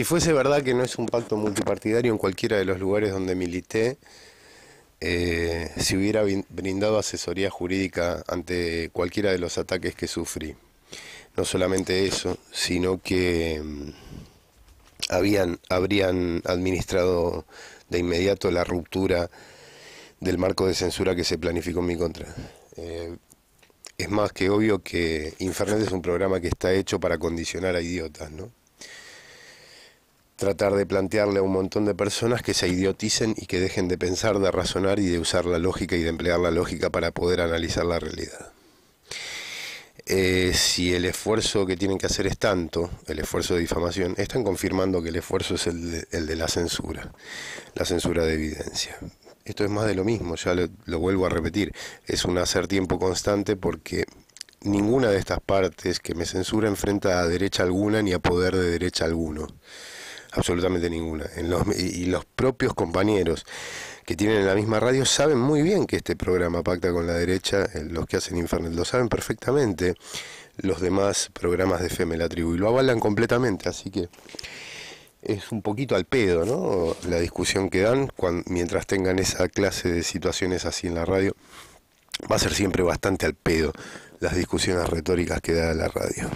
Si fuese verdad que no es un pacto multipartidario en cualquiera de los lugares donde milité, eh, si hubiera brindado asesoría jurídica ante cualquiera de los ataques que sufrí. No solamente eso, sino que mm, habían, habrían administrado de inmediato la ruptura del marco de censura que se planificó en mi contra. Eh, es más que obvio que Infernet es un programa que está hecho para condicionar a idiotas, ¿no? tratar de plantearle a un montón de personas que se idioticen y que dejen de pensar, de razonar y de usar la lógica y de emplear la lógica para poder analizar la realidad. Eh, si el esfuerzo que tienen que hacer es tanto, el esfuerzo de difamación, están confirmando que el esfuerzo es el de, la censura, la censura de evidencia. Esto es más de lo mismo, ya lo vuelvo a repetir, es un hacer tiempo constante porque ninguna de estas partes que me censura enfrenta a derecha alguna ni a poder de derecha alguno absolutamente ninguna. y, los propios compañeros que tienen en la misma radio saben muy bien que este programa pacta con la derecha, eh, los que hacen Infernet lo saben perfectamente, los demás programas de FEME La Tribu, y lo avalan completamente, así que es un poquito al pedo, ¿no? La discusión que dan mientras tengan esa clase de situaciones así en la radio. Va a ser siempre bastante al pedo las discusiones retóricas que da la radio.